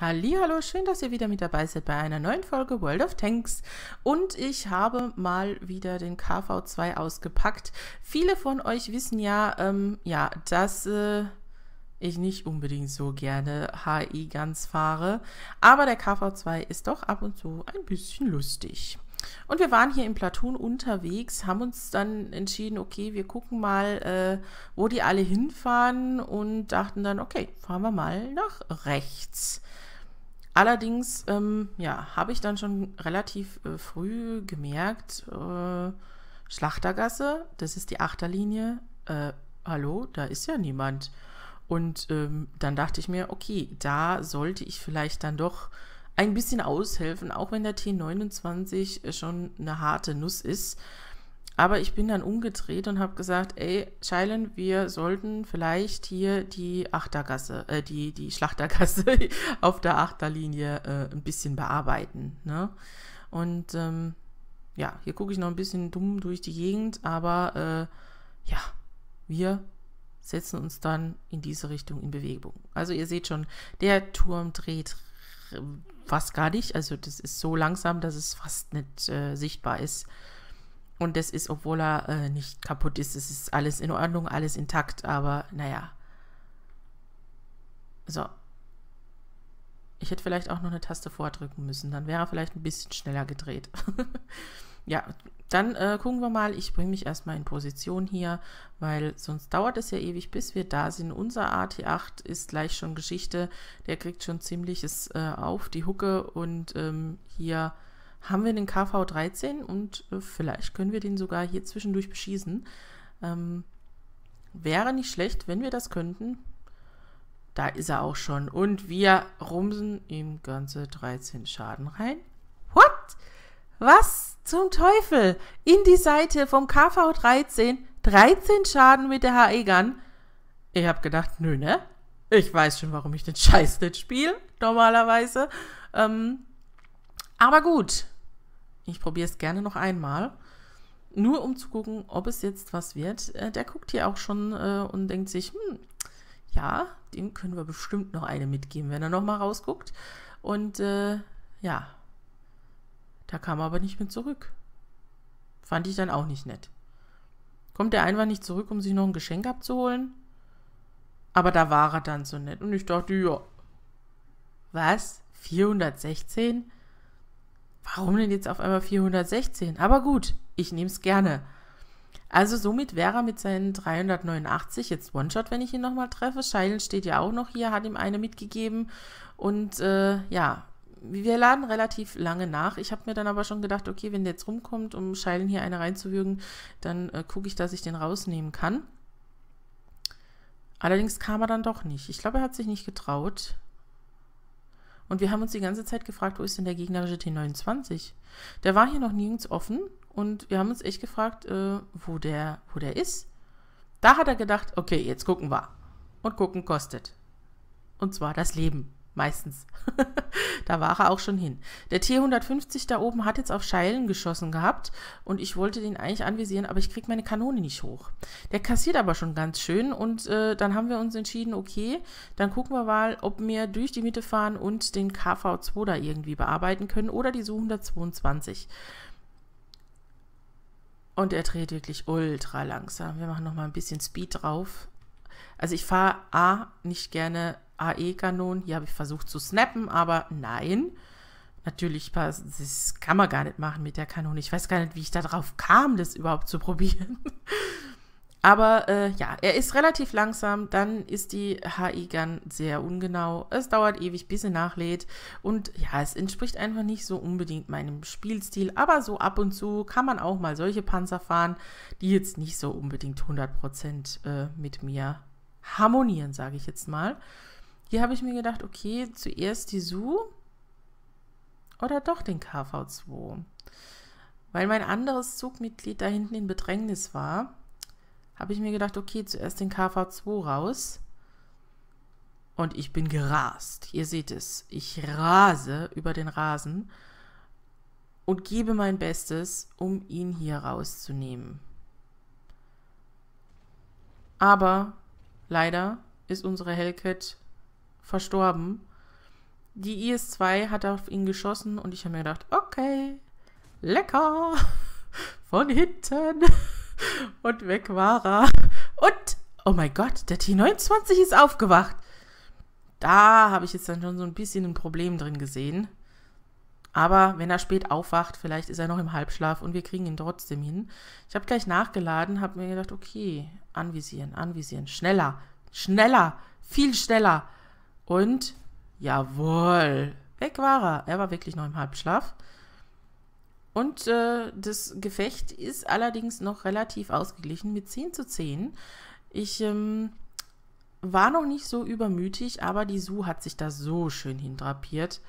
Hallo, schön, dass ihr wieder mit dabei seid bei einer neuen Folge World of Tanks. Und ich habe mal wieder den KV2 ausgepackt. Viele von euch wissen ja, ähm, ja, dass äh, ich nicht unbedingt so gerne HI ganz fahre. Aber der KV2 ist doch ab und zu ein bisschen lustig. Und wir waren hier im Platoon unterwegs, haben uns dann entschieden, okay, wir gucken mal, äh, wo die alle hinfahren und dachten dann, okay, fahren wir mal nach rechts. Allerdings, ähm, ja, habe ich dann schon relativ äh, früh gemerkt, äh, Schlachtergasse, das ist die Achterlinie, äh, hallo, da ist ja niemand. Und ähm, dann dachte ich mir, okay, da sollte ich vielleicht dann doch ein bisschen aushelfen, auch wenn der T29 äh, schon eine harte Nuss ist. Aber ich bin dann umgedreht und habe gesagt, ey, Scheilen, wir sollten vielleicht hier die Achtergasse, äh, die, die Schlachtergasse auf der Achterlinie äh, ein bisschen bearbeiten. Ne? Und ähm, ja, hier gucke ich noch ein bisschen dumm durch die Gegend, aber äh, ja, wir setzen uns dann in diese Richtung in Bewegung. Also ihr seht schon, der Turm dreht fast gar nicht. Also das ist so langsam, dass es fast nicht äh, sichtbar ist. Und das ist, obwohl er äh, nicht kaputt ist, es ist alles in Ordnung, alles intakt, aber naja. So. Ich hätte vielleicht auch noch eine Taste vordrücken müssen, dann wäre er vielleicht ein bisschen schneller gedreht. ja, dann äh, gucken wir mal. Ich bringe mich erstmal in Position hier, weil sonst dauert es ja ewig, bis wir da sind. Unser AT8 ist gleich schon Geschichte. Der kriegt schon ziemliches äh, auf die Hucke und ähm, hier haben wir den KV-13 und äh, vielleicht können wir den sogar hier zwischendurch beschießen. Ähm, wäre nicht schlecht, wenn wir das könnten. Da ist er auch schon. Und wir rumsen ihm ganze 13 Schaden rein. What? Was zum Teufel? In die Seite vom KV-13 13 Schaden mit der HE-Gun. Ich hab gedacht, nö, ne? Ich weiß schon, warum ich den Scheiß nicht spiele, normalerweise. Ähm, aber gut, ich probiere es gerne noch einmal. Nur um zu gucken, ob es jetzt was wird. Äh, der guckt hier auch schon äh, und denkt sich, hm, ja, dem können wir bestimmt noch eine mitgeben, wenn er nochmal rausguckt. Und äh, ja, da kam er aber nicht mit zurück. Fand ich dann auch nicht nett. Kommt der einfach nicht zurück, um sich noch ein Geschenk abzuholen? Aber da war er dann so nett. Und ich dachte, ja, was? 416? Warum denn jetzt auf einmal 416? Aber gut, ich nehme es gerne. Also somit wäre er mit seinen 389 jetzt One-Shot, wenn ich ihn nochmal treffe. Scheilen steht ja auch noch hier, hat ihm eine mitgegeben. Und äh, ja, wir laden relativ lange nach. Ich habe mir dann aber schon gedacht, okay, wenn der jetzt rumkommt, um Scheilen hier eine reinzuwürgen, dann äh, gucke ich, dass ich den rausnehmen kann. Allerdings kam er dann doch nicht. Ich glaube, er hat sich nicht getraut. Und wir haben uns die ganze Zeit gefragt, wo ist denn der gegnerische T29? Der war hier noch nirgends offen und wir haben uns echt gefragt, äh, wo, der, wo der ist. Da hat er gedacht, okay, jetzt gucken wir. Und gucken kostet. Und zwar das Leben. Meistens. da war er auch schon hin. Der T-150 da oben hat jetzt auf Scheilen geschossen gehabt und ich wollte den eigentlich anvisieren, aber ich kriege meine Kanone nicht hoch. Der kassiert aber schon ganz schön und äh, dann haben wir uns entschieden, okay, dann gucken wir mal, ob wir durch die Mitte fahren und den KV2 da irgendwie bearbeiten können oder die Su-122. Und er dreht wirklich ultra langsam. Wir machen nochmal ein bisschen Speed drauf. Also ich fahre A, nicht gerne AE-Kanonen. Hier habe ich versucht zu snappen, aber nein. Natürlich, das kann man gar nicht machen mit der Kanone. Ich weiß gar nicht, wie ich darauf kam, das überhaupt zu probieren. Aber äh, ja, er ist relativ langsam, dann ist die HI-Gun sehr ungenau, es dauert ewig, bis sie nachlädt und ja, es entspricht einfach nicht so unbedingt meinem Spielstil, aber so ab und zu kann man auch mal solche Panzer fahren, die jetzt nicht so unbedingt 100% äh, mit mir harmonieren, sage ich jetzt mal. Hier habe ich mir gedacht, okay, zuerst die Su oder doch den KV2. Weil mein anderes Zugmitglied da hinten in Bedrängnis war, habe ich mir gedacht, okay, zuerst den KV2 raus. Und ich bin gerast. Ihr seht es. Ich rase über den Rasen und gebe mein Bestes, um ihn hier rauszunehmen. Aber Leider ist unsere Hellcat verstorben. Die IS-2 hat auf ihn geschossen und ich habe mir gedacht, okay, lecker, von hinten und weg war er. Und, oh mein Gott, der T-29 ist aufgewacht. Da habe ich jetzt dann schon so ein bisschen ein Problem drin gesehen. Aber wenn er spät aufwacht, vielleicht ist er noch im Halbschlaf und wir kriegen ihn trotzdem hin. Ich habe gleich nachgeladen, habe mir gedacht, okay, anvisieren, anvisieren, schneller, schneller, viel schneller. Und jawohl, weg war er. Er war wirklich noch im Halbschlaf. Und äh, das Gefecht ist allerdings noch relativ ausgeglichen mit 10 zu 10. Ich ähm, war noch nicht so übermütig, aber die Su hat sich da so schön hindrapiert.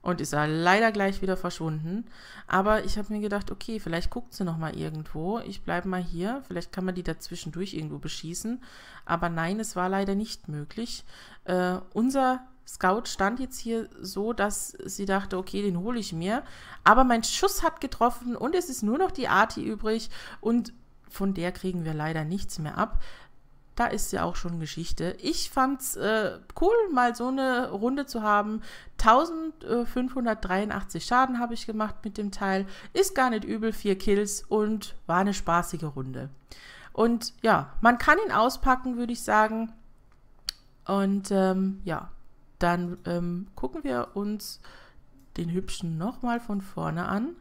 Und ist er leider gleich wieder verschwunden. Aber ich habe mir gedacht, okay, vielleicht guckt sie noch mal irgendwo. Ich bleibe mal hier. Vielleicht kann man die dazwischendurch irgendwo beschießen. Aber nein, es war leider nicht möglich. Äh, unser Scout stand jetzt hier so, dass sie dachte, okay, den hole ich mir. Aber mein Schuss hat getroffen und es ist nur noch die Arti übrig. Und von der kriegen wir leider nichts mehr ab da ist ja auch schon Geschichte. Ich fand's äh, cool, mal so eine Runde zu haben. 1583 Schaden habe ich gemacht mit dem Teil. Ist gar nicht übel, vier Kills und war eine spaßige Runde. Und ja, man kann ihn auspacken, würde ich sagen. Und ähm, ja, dann ähm, gucken wir uns den hübschen nochmal von vorne an.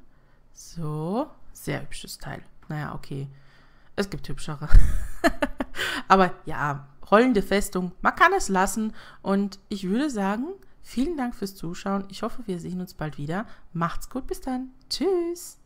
So, sehr hübsches Teil. Naja, okay. Es gibt hübschere. Aber ja, rollende Festung, man kann es lassen. Und ich würde sagen, vielen Dank fürs Zuschauen. Ich hoffe, wir sehen uns bald wieder. Macht's gut, bis dann. Tschüss.